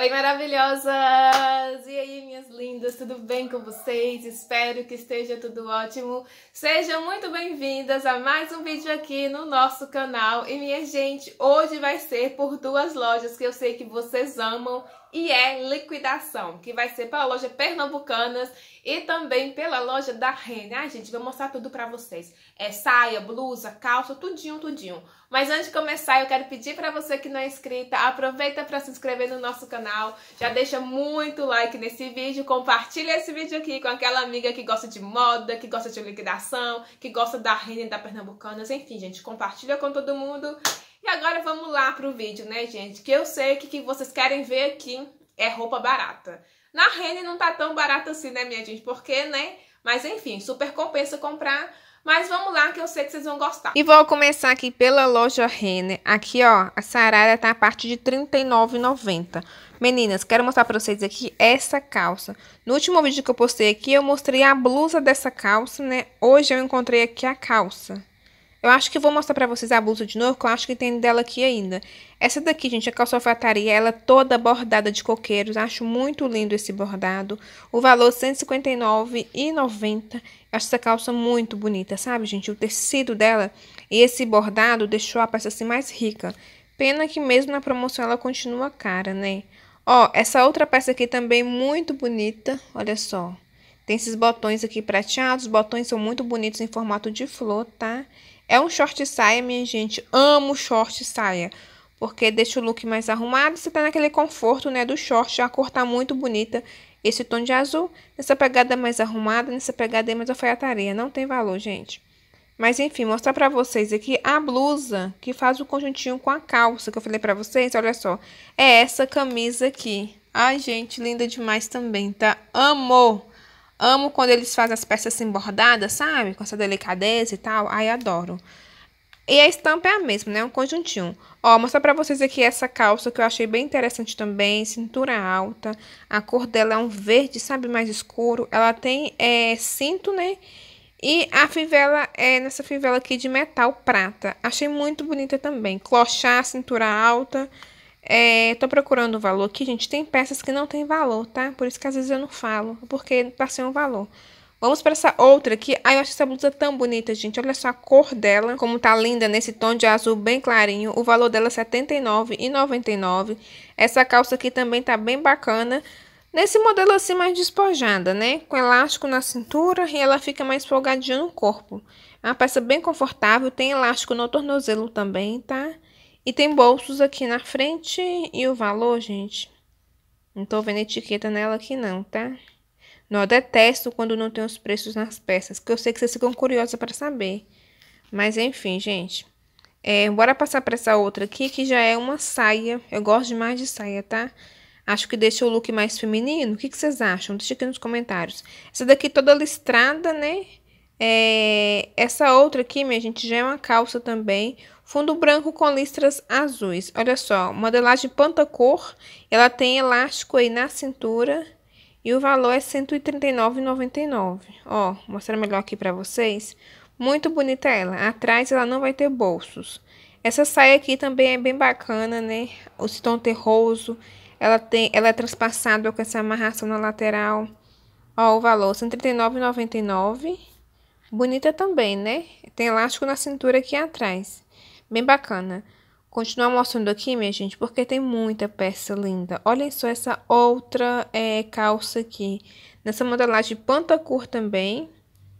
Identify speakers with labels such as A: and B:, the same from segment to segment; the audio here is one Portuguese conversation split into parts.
A: Oi, maravilhosas! E aí, minhas lindas, tudo bem com vocês? Espero que esteja tudo ótimo. Sejam muito bem-vindas a mais um vídeo aqui no nosso canal. E, minha gente, hoje vai ser por duas lojas que eu sei que vocês amam e é liquidação, que vai ser pela loja Pernambucanas e também pela loja da Renner. Ai, gente, vou mostrar tudo pra vocês. É saia, blusa, calça, tudinho, tudinho. Mas antes de começar, eu quero pedir pra você que não é inscrita, aproveita pra se inscrever no nosso canal, já deixa muito like nesse vídeo, compartilha esse vídeo aqui com aquela amiga que gosta de moda, que gosta de liquidação, que gosta da Renner da Pernambucanas, enfim, gente, compartilha com todo mundo e agora vamos lá pro vídeo, né, gente? Que eu sei que o que vocês querem ver aqui é roupa barata. Na Rene não tá tão barata assim, né, minha gente? Porque, né? Mas enfim, super compensa comprar. Mas vamos lá que eu sei que vocês vão gostar. E vou
B: começar aqui pela loja Renner. Aqui, ó, a sarada tá a parte de R$39,90. Meninas, quero mostrar pra vocês aqui essa calça. No último vídeo que eu postei aqui, eu mostrei a blusa dessa calça, né? Hoje eu encontrei aqui a calça. Eu acho que vou mostrar pra vocês a blusa de novo, que eu acho que tem dela aqui ainda. Essa daqui, gente, a é calça alfataria, ela é toda bordada de coqueiros. Acho muito lindo esse bordado. O valor R$159,90. Acho essa calça muito bonita, sabe, gente? O tecido dela e esse bordado deixou a peça assim mais rica. Pena que mesmo na promoção ela continua cara, né? Ó, essa outra peça aqui também muito bonita, olha só. Tem esses botões aqui prateados, os botões são muito bonitos em formato de flor, tá? É um short saia, minha gente. Amo short saia. Porque deixa o look mais arrumado. Você tá naquele conforto, né? Do short. A cor tá muito bonita. Esse tom de azul. Nessa pegada mais arrumada. Nessa pegada mais alfaiataria. Não tem valor, gente. Mas enfim, mostrar pra vocês aqui a blusa. Que faz o conjuntinho com a calça. Que eu falei pra vocês. Olha só. É essa camisa aqui. Ai, gente. Linda demais também, tá? Amor! Amo quando eles fazem as peças assim bordadas, sabe? Com essa delicadeza e tal. Ai, adoro. E a estampa é a mesma, né? É um conjuntinho. Ó, mostrar pra vocês aqui essa calça que eu achei bem interessante também. Cintura alta. A cor dela é um verde, sabe? Mais escuro. Ela tem é, cinto, né? E a fivela é nessa fivela aqui de metal prata. Achei muito bonita também. Clochar, cintura alta. É, tô procurando o valor aqui, gente. Tem peças que não tem valor, tá? Por isso que às vezes eu não falo, porque tá sem um valor. Vamos para essa outra aqui. Ai, eu acho essa blusa tão bonita, gente. Olha só a cor dela, como tá linda nesse tom de azul bem clarinho. O valor dela é R$ 79,99. Essa calça aqui também tá bem bacana. Nesse modelo assim mais despojada, né? Com elástico na cintura e ela fica mais folgadinha no corpo. É uma peça bem confortável, tem elástico no tornozelo também, tá? E tem bolsos aqui na frente e o valor, gente. Não tô vendo etiqueta nela aqui não, tá? Não, eu detesto quando não tem os preços nas peças, que eu sei que vocês ficam curiosas para saber. Mas enfim, gente. É, bora passar para essa outra aqui, que já é uma saia. Eu gosto demais de saia, tá? Acho que deixa o look mais feminino. O que, que vocês acham? Deixa aqui nos comentários. Essa daqui toda listrada, né? É, essa outra aqui, minha gente, já é uma calça também. Fundo branco com listras azuis. Olha só, modelagem pantacor. Ela tem elástico aí na cintura. E o valor é R$ 139,99. Ó, vou mostrar melhor aqui pra vocês. Muito bonita ela. Atrás ela não vai ter bolsos. Essa saia aqui também é bem bacana, né? O tom terroso. Ela, tem, ela é transpassada com essa amarração na lateral. Ó, o valor R$ 139,99. Bonita também, né? Tem elástico na cintura aqui atrás. Bem bacana. Continuar mostrando aqui, minha gente, porque tem muita peça linda. Olhem só essa outra é, calça aqui. Nessa modelagem pantacur também.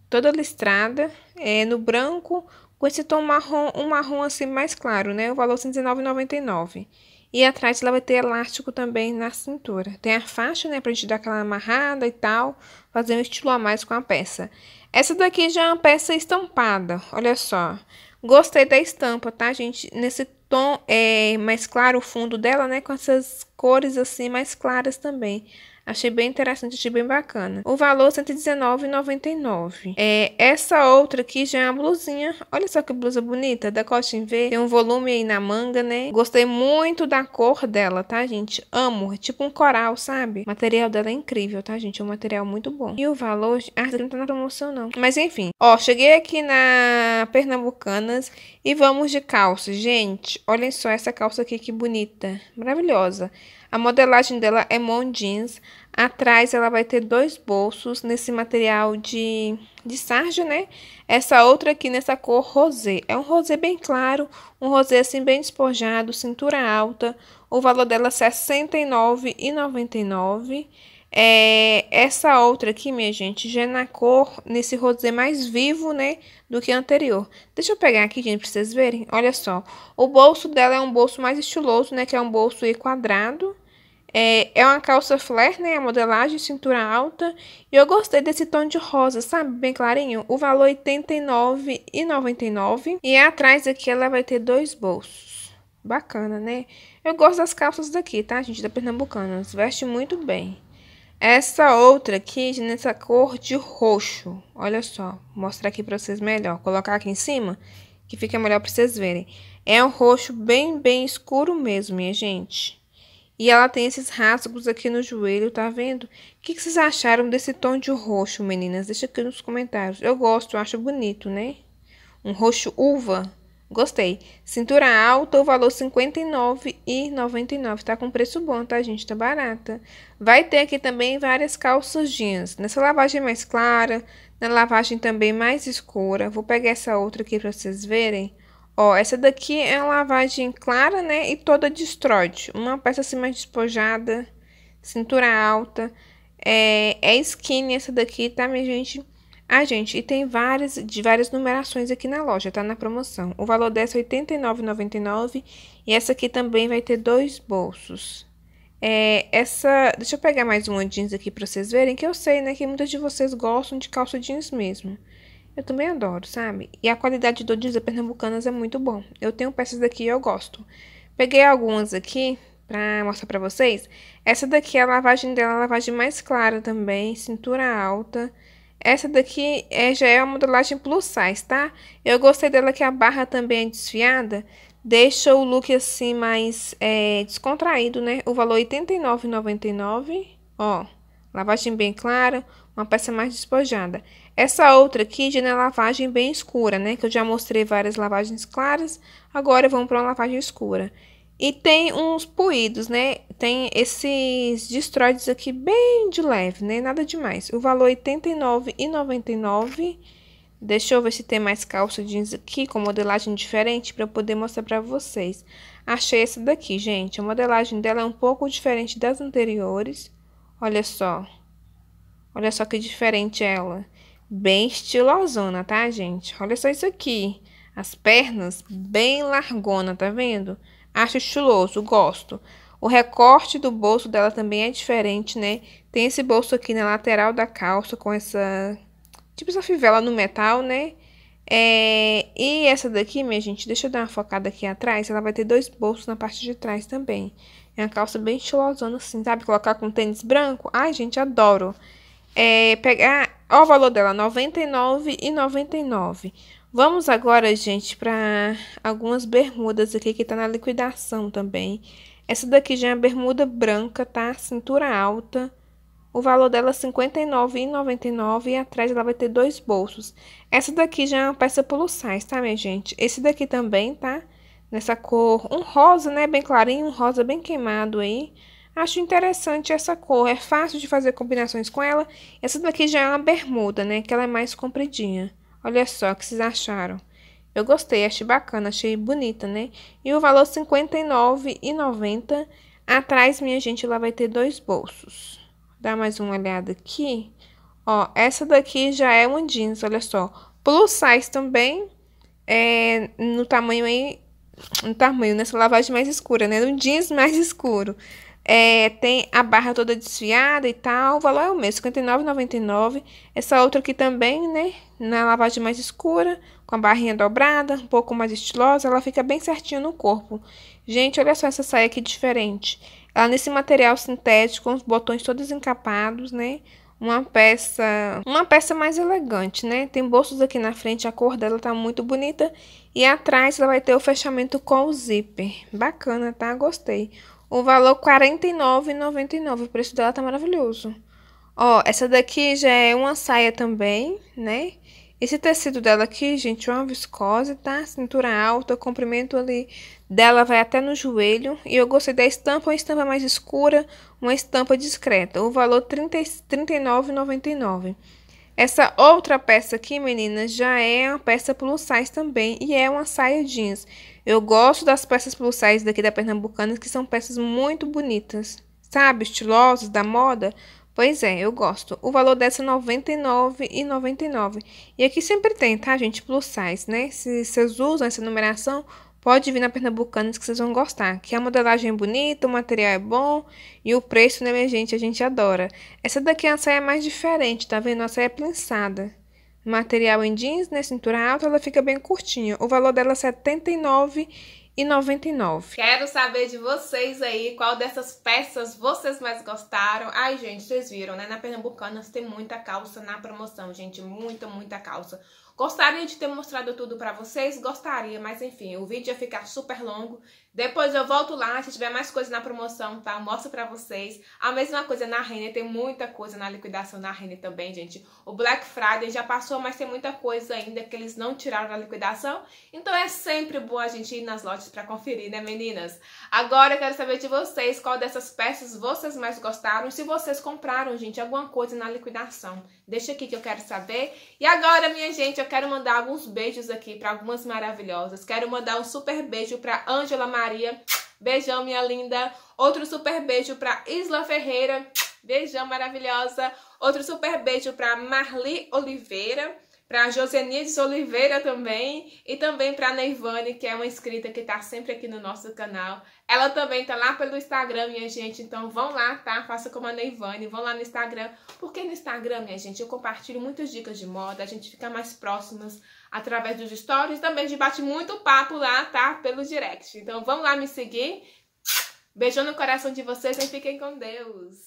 B: Toda listrada. É, no branco, com esse tom marrom, um marrom assim mais claro, né? O valor R$119,99. E atrás ela vai ter elástico também na cintura. Tem a faixa, né, pra gente dar aquela amarrada e tal, fazer um estilo a mais com a peça. Essa daqui já é uma peça estampada, olha só. Gostei da estampa, tá, gente? Nesse tom é, mais claro o fundo dela, né, com essas cores assim mais claras também. Achei bem interessante, achei bem bacana. O valor R$119,99. É, essa outra aqui já é uma blusinha. Olha só que blusa bonita, da em V. Tem um volume aí na manga, né? Gostei muito da cor dela, tá, gente? Amo, é tipo um coral, sabe? O material dela é incrível, tá, gente? É um material muito bom. E o valor... Ah, não tá na promoção, não. Mas enfim. Ó, cheguei aqui na Pernambucanas e vamos de calça. Gente, olhem só essa calça aqui, que bonita. Maravilhosa. A modelagem dela é mon jeans. Atrás ela vai ter dois bolsos nesse material de, de sarja, né? Essa outra aqui nessa cor rosé. É um rosé bem claro, um rosé assim bem despojado, cintura alta. O valor dela é R$ 69,99. É, essa outra aqui, minha gente, já é na cor, nesse rosé mais vivo, né, do que anterior. Deixa eu pegar aqui, gente, pra vocês verem. Olha só, o bolso dela é um bolso mais estiloso, né, que é um bolso quadrado. É, é uma calça flare, né? A modelagem, cintura alta. E eu gostei desse tom de rosa, sabe? Bem clarinho. O valor R$ 89,99. E atrás aqui ela vai ter dois bolsos. Bacana, né? Eu gosto das calças daqui, tá, gente? Da Pernambucanas. Veste muito bem. Essa outra aqui, nessa cor de roxo. Olha só. Vou mostrar aqui pra vocês melhor. Vou colocar aqui em cima, que fica melhor pra vocês verem. É um roxo bem, bem escuro mesmo, minha gente. E ela tem esses rasgos aqui no joelho, tá vendo? O que, que vocês acharam desse tom de roxo, meninas? Deixa aqui nos comentários. Eu gosto, eu acho bonito, né? Um roxo uva. Gostei. Cintura alta, o valor R$ 59,99. Tá com preço bom, tá, gente? Tá barata. Vai ter aqui também várias calças jeans. Nessa lavagem mais clara, na lavagem também mais escura. Vou pegar essa outra aqui pra vocês verem. Ó, essa daqui é uma lavagem clara, né, e toda de estróide. Uma peça assim mais despojada, cintura alta. É, é skinny essa daqui, tá, minha gente? Ah, gente, e tem várias, de várias numerações aqui na loja, tá? Na promoção. O valor dessa é R$ 89,99 e essa aqui também vai ter dois bolsos. É, essa, deixa eu pegar mais uma jeans aqui pra vocês verem, que eu sei, né, que muitas de vocês gostam de calça jeans mesmo. Eu também adoro, sabe? E a qualidade do da pernambucanas é muito bom. Eu tenho peças daqui e eu gosto. Peguei algumas aqui pra mostrar pra vocês. Essa daqui, é a lavagem dela é a lavagem mais clara também, cintura alta. Essa daqui é, já é uma modelagem plus size, tá? Eu gostei dela que a barra também é desfiada. Deixa o look assim mais é, descontraído, né? O valor R$ 89,99. Ó, lavagem bem clara, uma peça mais despojada. Essa outra aqui já é lavagem bem escura, né? Que eu já mostrei várias lavagens claras, agora vamos para uma lavagem escura. E tem uns puídos, né? Tem esses destroides aqui bem de leve, né? Nada demais. O valor R$ 89,99. Deixa eu ver se tem mais calça jeans aqui com modelagem diferente para eu poder mostrar para vocês. Achei essa daqui, gente. A modelagem dela é um pouco diferente das anteriores. Olha só. Olha só que diferente ela bem estilosona, tá, gente? Olha só isso aqui. As pernas bem largona, tá vendo? Acho estiloso, gosto. O recorte do bolso dela também é diferente, né? Tem esse bolso aqui na lateral da calça com essa... Tipo essa fivela no metal, né? É... E essa daqui, minha gente, deixa eu dar uma focada aqui atrás. Ela vai ter dois bolsos na parte de trás também. É uma calça bem estilosona assim, sabe? Colocar com tênis branco. Ai, gente, adoro. É... Pegar Olha o valor dela, R$ 99,99. Vamos agora, gente, para algumas bermudas aqui que tá na liquidação também. Essa daqui já é uma bermuda branca, tá? Cintura alta. O valor dela é R$ 59,99 e atrás ela vai ter dois bolsos. Essa daqui já é uma peça plus size, tá, minha gente? Esse daqui também, tá? Nessa cor, um rosa, né? Bem clarinho, um rosa bem queimado aí. Acho interessante essa cor, é fácil de fazer combinações com ela. Essa daqui já é uma bermuda, né, que ela é mais compridinha. Olha só o que vocês acharam. Eu gostei, achei bacana, achei bonita, né? E o valor R$ 59,90. Atrás, minha gente, ela vai ter dois bolsos. Dá mais uma olhada aqui. Ó, essa daqui já é um jeans, olha só. Plus size também, é, no tamanho aí... No tamanho, nessa lavagem mais escura, né? Um jeans mais escuro. É, tem a barra toda desfiada e tal. O valor é o mesmo, R$ 59,99. Essa outra aqui também, né? Na lavagem mais escura, com a barrinha dobrada, um pouco mais estilosa. Ela fica bem certinha no corpo. Gente, olha só essa saia aqui diferente. Ela nesse material sintético, com os botões todos encapados, né? Uma peça, uma peça mais elegante, né? Tem bolsos aqui na frente, a cor dela tá muito bonita. E atrás ela vai ter o fechamento com o zíper. Bacana, tá? Gostei. O valor R$ 49,99. O preço dela tá maravilhoso. Ó, essa daqui já é uma saia também, né? Esse tecido dela aqui, gente, é uma viscose, tá? Cintura alta, o comprimento ali dela vai até no joelho. E eu gostei da estampa, uma estampa mais escura, uma estampa discreta. O valor R$ 39,99. Essa outra peça aqui, meninas, já é uma peça plus size também e é uma saia jeans. Eu gosto das peças plus size daqui da Pernambucana, que são peças muito bonitas, sabe? Estilosas, da moda. Pois é, eu gosto. O valor dessa é R$ 99,99. E aqui sempre tem, tá, gente? Plus size, né? Se vocês usam essa numeração, Pode vir na Pernambucanas que vocês vão gostar. Que a modelagem é bonita, o material é bom e o preço, né, minha gente? A gente adora. Essa daqui é a saia mais diferente, tá vendo? A saia é prensada. Material em jeans, né? Cintura alta, ela fica bem curtinha. O valor dela é R$ 79,99.
A: Quero saber de vocês aí qual dessas peças vocês mais gostaram. Ai, gente, vocês viram, né? Na Pernambucanas tem muita calça na promoção, gente. Muita, muita calça. Gostaria de ter mostrado tudo para vocês? Gostaria, mas enfim, o vídeo ia ficar super longo. Depois eu volto lá, se tiver mais coisa na promoção, tá? mostro para vocês. A mesma coisa na Renner, tem muita coisa na liquidação na Renner também, gente. O Black Friday já passou, mas tem muita coisa ainda que eles não tiraram da liquidação. Então é sempre bom a gente ir nas lojas para conferir, né, meninas? Agora eu quero saber de vocês qual dessas peças vocês mais gostaram, se vocês compraram, gente, alguma coisa na liquidação. Deixa aqui que eu quero saber. E agora, minha gente, eu quero mandar alguns beijos aqui para algumas maravilhosas. Quero mandar um super beijo para Ângela Maria. Beijão, minha linda. Outro super beijo para Isla Ferreira. Beijão, maravilhosa. Outro super beijo para Marli Oliveira para Josenides Oliveira também e também para Neivane, que é uma inscrita que está sempre aqui no nosso canal. Ela também está lá pelo Instagram, minha gente, então vão lá, tá? Faça como a Neivane, vão lá no Instagram, porque no Instagram, minha gente, eu compartilho muitas dicas de moda, a gente fica mais próximas através dos stories, também a gente bate muito papo lá, tá? Pelo direct. Então vão lá me seguir. Beijão no coração de vocês e fiquem com Deus.